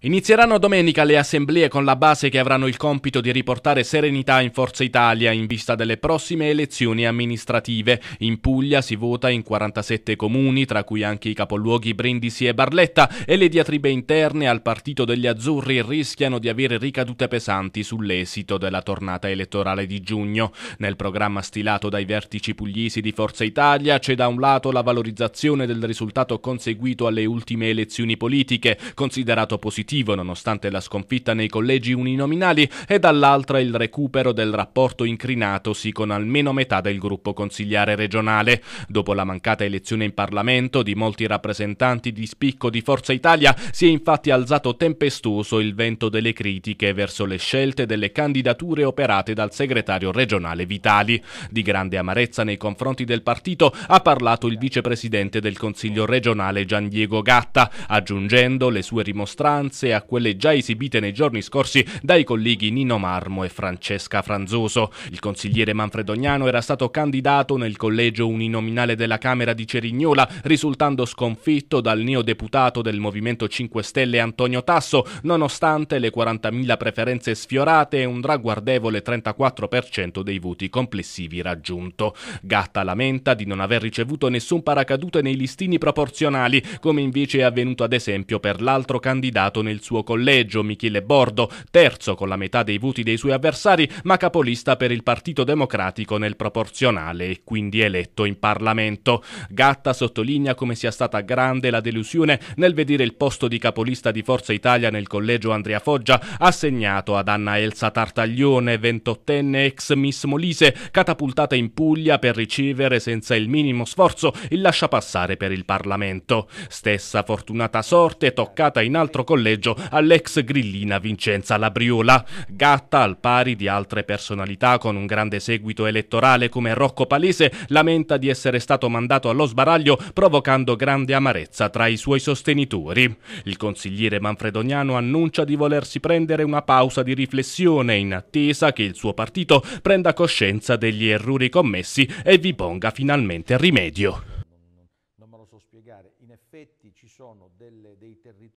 Inizieranno domenica le assemblee con la base che avranno il compito di riportare serenità in Forza Italia in vista delle prossime elezioni amministrative. In Puglia si vota in 47 comuni, tra cui anche i capoluoghi Brindisi e Barletta, e le diatribe interne al Partito degli Azzurri rischiano di avere ricadute pesanti sull'esito della tornata elettorale di giugno. Nel programma stilato dai vertici puglisi di Forza Italia c'è da un lato la valorizzazione del risultato conseguito alle ultime elezioni politiche, considerato positivo positivo nonostante la sconfitta nei collegi uninominali e dall'altra il recupero del rapporto incrinatosi con almeno metà del gruppo consigliare regionale. Dopo la mancata elezione in Parlamento di molti rappresentanti di spicco di Forza Italia si è infatti alzato tempestoso il vento delle critiche verso le scelte delle candidature operate dal segretario regionale Vitali. Di grande amarezza nei confronti del partito ha parlato il vicepresidente del Consiglio regionale Gian Diego Gatta, aggiungendo le sue rimostranze diverse a quelle già esibite nei giorni scorsi dai colleghi Nino Marmo e Francesca Franzoso. Il consigliere Manfredognano era stato candidato nel collegio uninominale della Camera di Cerignola, risultando sconfitto dal neodeputato del Movimento 5 Stelle Antonio Tasso, nonostante le 40.000 preferenze sfiorate e un ragguardevole 34% dei voti complessivi raggiunto. Gatta lamenta di non aver ricevuto nessun paracadute nei listini proporzionali, come invece è avvenuto ad esempio per l'altro candidato con il suo collegio Michele Bordo, terzo con la metà dei voti dei suoi avversari, ma capolista per il Partito Democratico nel proporzionale e quindi eletto in Parlamento. Gatta sottolinea come sia stata grande la delusione nel vedere il posto di capolista di Forza Italia nel collegio Andrea Foggia assegnato ad Anna Elsa Tartaglione, 28enne ex Miss Molise, catapultata in Puglia per ricevere senza il minimo sforzo il lasciapassare per il Parlamento. Stessa fortunata sorte toccata in altro collegio sorteggio all'ex grillina Vincenza Labriola. Gatta, al pari di altre personalità con un grande seguito elettorale come Rocco Palese, lamenta di essere stato mandato allo sbaraglio provocando grande amarezza tra i suoi sostenitori. Il consigliere manfredoniano annuncia di volersi prendere una pausa di riflessione in attesa che il suo partito prenda coscienza degli errori commessi e vi ponga finalmente rimedio. Non, non me lo so spiegare, in effetti ci sono delle, dei territori